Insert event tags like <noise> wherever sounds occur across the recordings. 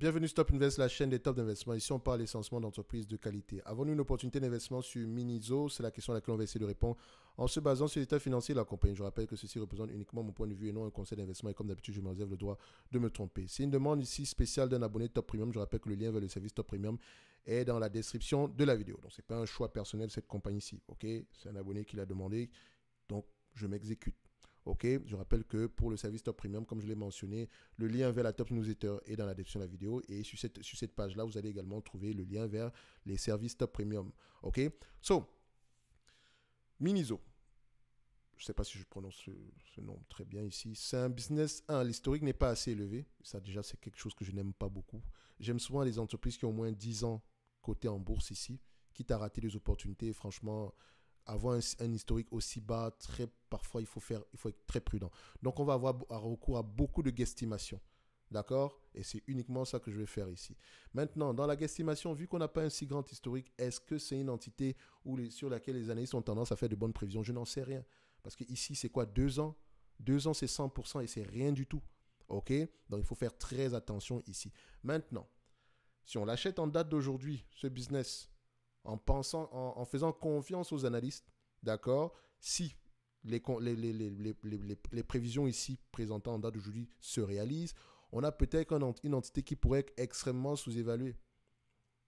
Bienvenue Stop Invest, la chaîne des tops d'investissement. Ici, on parle d'essencement d'entreprises de qualité. Avons-nous une opportunité d'investissement sur Miniso C'est la question à laquelle on va essayer de répondre en se basant sur l'état financier de la compagnie. Je rappelle que ceci représente uniquement mon point de vue et non un conseil d'investissement. Et comme d'habitude, je me réserve le droit de me tromper. C'est une demande ici spéciale d'un abonné Top Premium. Je rappelle que le lien vers le service Top Premium est dans la description de la vidéo. Donc, ce n'est pas un choix personnel, cette compagnie-ci. ok C'est un abonné qui l'a demandé. Donc, je m'exécute. Ok, je rappelle que pour le service Top Premium, comme je l'ai mentionné, le lien vers la Top Newsletter est dans la description de la vidéo et sur cette, sur cette page-là, vous allez également trouver le lien vers les services Top Premium. Ok, so Miniso. Je ne sais pas si je prononce ce, nom très bien ici. C'est un business, un, l'historique n'est pas assez élevé. Ça, déjà, c'est quelque chose que je n'aime pas beaucoup. J'aime souvent les entreprises qui ont au moins 10 ans cotées en bourse ici, quitte à rater des opportunités. Franchement, avoir un, historique aussi bas, très, parfois, il faut, faire, il faut être très prudent. Donc, on va avoir recours à beaucoup de guestimation. D'accord Et c'est uniquement ça que je vais faire ici. Maintenant, dans la guestimation, vu qu'on n'a pas un si grand historique, est-ce que c'est une entité sur laquelle les analystes ont tendance à faire de bonnes prévisions Je n'en sais rien. Parce que ici, c'est quoi Deux ans Deux ans, c'est 100% et c'est rien du tout. OK Donc, il faut faire très attention ici. Maintenant, si on l'achète en date d'aujourd'hui, ce business, en, pensant, en, faisant confiance aux analystes, d'accord, si les, les, prévisions ici présentées en date d'aujourd'hui se réalisent, on a peut-être une entité qui pourrait être extrêmement sous-évaluée.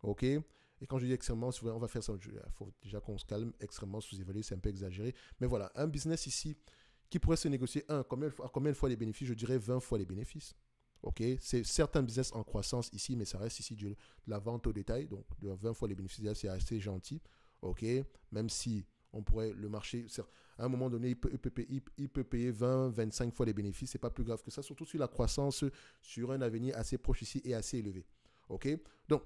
OK Et quand je dis extrêmement on va faire ça. Il faut déjà qu'on se calme. Extrêmement sous-évalué, c'est un peu exagéré. Mais voilà, un business ici qui pourrait se négocier, un, combien, combien de fois les bénéfices Je dirais 20 fois les bénéfices. C'est certains business en croissance ici, mais ça reste ici de la vente au détail. Donc, 20 fois les bénéfices, c'est assez gentil. OK Même si on pourrait le marché, à un moment donné, il peut, payer, 20, 25 fois les bénéfices. C'est pas plus grave que ça, surtout sur la croissance, sur un avenir assez proche ici et assez élevé. OK Donc,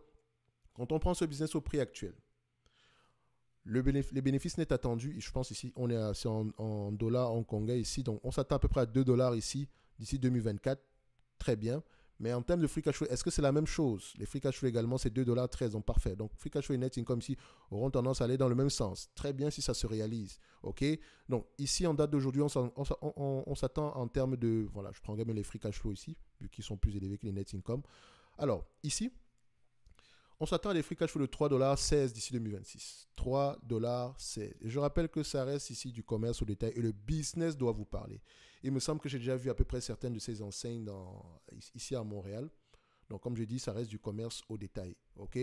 quand on prend ce business au prix actuel, le les bénéfices n'est attendu. je pense ici, on est, en en, en, dollars ici, donc on s'attend à peu près à 2 dollars ici, d'ici 2024 très bien. Mais en termes de free cash flow, est-ce que c'est la même chose Les free cash flow également, c'est 2,13$, donc parfait. Donc free cash flow et net income ici auront tendance à aller dans le même sens. Très bien si ça se réalise. OK Donc ici, en date d'aujourd'hui, on s'attend en termes de. Voilà, je prends les free cash flow ici, vu qu'ils sont plus élevés que les net income. Alors, ici, on s'attend à des free cash flow de 3,16$ d'ici 2026. 3,16$. je rappelle que ça reste ici du commerce au détail et le business doit vous parler. Il me semble que j'ai déjà vu à peu près certaines de ces enseignes ici à Montréal. Donc, comme je dis, ça reste du commerce au détail. OK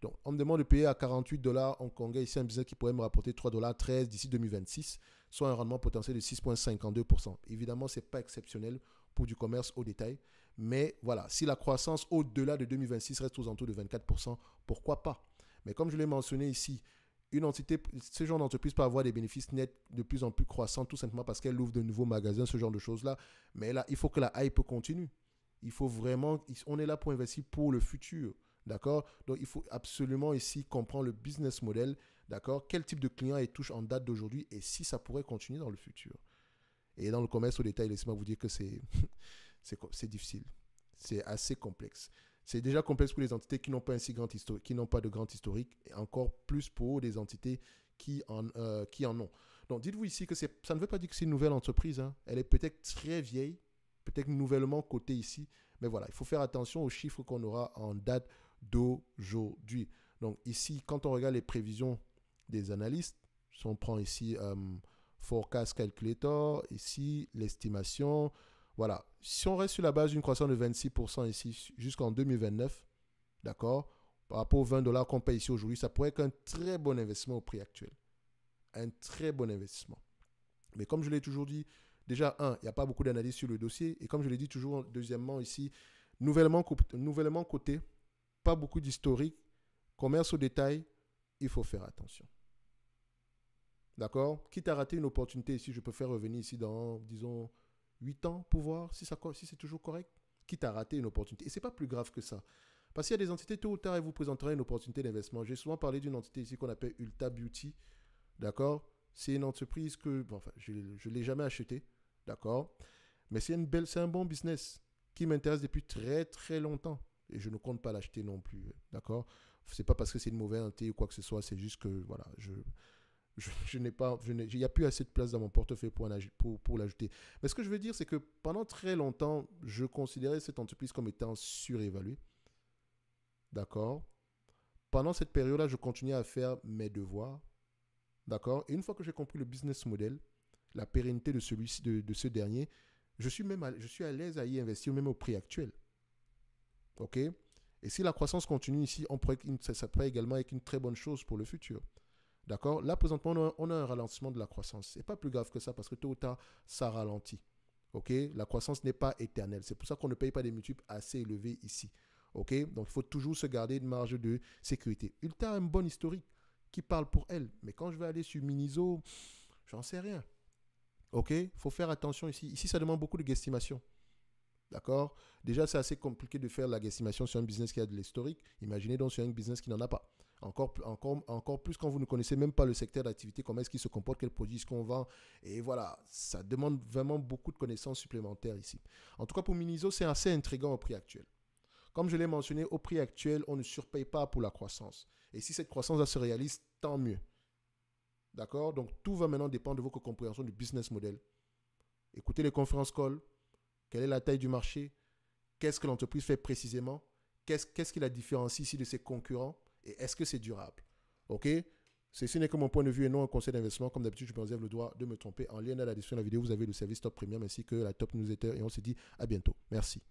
Donc, on me demande de payer à 48 dollars Conga. ici un business qui pourrait me rapporter 3 dollars 13 d'ici 2026, soit un rendement potentiel de 6,52%. Évidemment, ce n'est pas exceptionnel pour du commerce au détail, mais voilà, si la croissance au-delà de 2026 reste aux alentours de 24%, pourquoi pas Mais comme je l'ai mentionné ici, une entité, ce genre d'entreprise peut avoir des bénéfices nets de plus en plus croissants, tout simplement parce qu'elle ouvre de nouveaux magasins, ce genre de choses-là. Mais là, il faut que la hype continue. Il faut vraiment, on est là pour investir pour le futur. D'accord Donc, il faut absolument ici comprendre le business model. D'accord Quel type de client elle touche en date d'aujourd'hui et si ça pourrait continuer dans le futur. Et dans le commerce au détail, laissez-moi vous dire que c'est <laughs> c'est difficile. C'est assez complexe. C'est déjà complexe pour les entités qui n'ont pas, un si grand qui pas de grand historique, et encore plus pour des entités qui en, euh, qui en ont. Donc dites-vous ici que ça ne veut pas dire que c'est une nouvelle entreprise. Hein. Elle est peut-être très vieille, peut-être nouvellement cotée ici. Mais voilà, il faut faire attention aux chiffres qu'on aura en date d'aujourd'hui. Donc ici, quand on regarde les prévisions des analystes, si on prend ici euh, Forecast Calculator, ici l'estimation, voilà. Si on reste sur la base d'une croissance de 26% ici jusqu'en 2029, d'accord, par rapport aux 20 dollars qu'on paye ici aujourd'hui, ça pourrait être un très bon investissement au prix actuel. Un très bon investissement. Mais comme je l'ai toujours dit, déjà, un, il n'y a pas beaucoup d'analyse sur le dossier. Et comme je l'ai dit toujours, deuxièmement, ici, nouvellement, nouvellement coté, pas beaucoup d'historique, commerce au détail, il faut faire attention. D'accord Quitte à rater une opportunité ici, je peux faire revenir ici dans, disons, 8 ans pour voir si, si c'est toujours correct, quitte à rater une opportunité. Et ce n'est pas plus grave que ça. Parce qu'il y a des entités, tôt ou tard, elles vous présenteront une opportunité d'investissement. J'ai souvent parlé d'une entité ici qu'on appelle Ulta Beauty. D'accord C'est une entreprise que, enfin, je ne l'ai jamais achetée. D'accord Mais c'est, une belle, c'est un bon business qui m'intéresse depuis très, très longtemps. Et je ne compte pas l'acheter non plus. Hein. D'accord n'est pas parce que c'est une mauvaise entité ou quoi que ce soit. C'est juste que, voilà, je je, n'ai il n'y a plus assez de place dans mon portefeuille pour, pour, l'ajouter. Mais ce que je veux dire, c'est que pendant très longtemps, je considérais cette entreprise comme étant surévaluée. D'accord Pendant cette période-là, je continuais à faire mes devoirs. D'accord Et une fois que j'ai compris le business model, la pérennité de, celui de, de ce dernier, je suis même à, je suis à l'aise à y investir, même au prix actuel. OK Et si la croissance continue ici, on ça, ça pourrait également être une très bonne chose pour le futur. D'accord Là, présentement, on a, un ralentissement de la croissance. Ce n'est pas plus grave que ça parce que tôt ou tard, ça ralentit. OK La croissance n'est pas éternelle. C'est pour ça qu'on ne paye pas des multiples assez élevés ici. OK Donc, il faut toujours se garder une marge de sécurité. Ulta a un bonne historique qui parle pour elle. Mais quand je vais aller sur Miniso, j'en sais rien. OK faut faire attention ici. Ici, ça demande beaucoup de gestimation. D'accord Déjà, c'est assez compliqué de faire la gestimation sur un business qui a de l'historique. Imaginez donc sur un business qui n'en a pas. Encore, plus quand vous ne connaissez même pas le secteur d'activité, comment est-ce qu'il se comporte, quels produits qu'on vend. Et voilà, ça demande vraiment beaucoup de connaissances supplémentaires ici. En tout cas, pour Miniso, c'est assez intriguant au prix actuel. Comme je l'ai mentionné, au prix actuel, on ne surpaye pas pour la croissance. Et si cette croissance se réalise, tant mieux. D'accord Donc tout va maintenant dépendre de votre compréhension du business model. Écoutez les conférences call. Quelle est la taille du marché Qu'est-ce que l'entreprise fait précisément Qu'est-ce qui la différencie ici de ses concurrents et est-ce que c'est durable OK Ceci n'est que mon point de vue et non un conseil d'investissement. Comme d'habitude, je me réserve le droit de me tromper. En lien à la description de la vidéo, vous avez le service Top Premium ainsi que la Top Newsletter. Et on se dit à bientôt. Merci.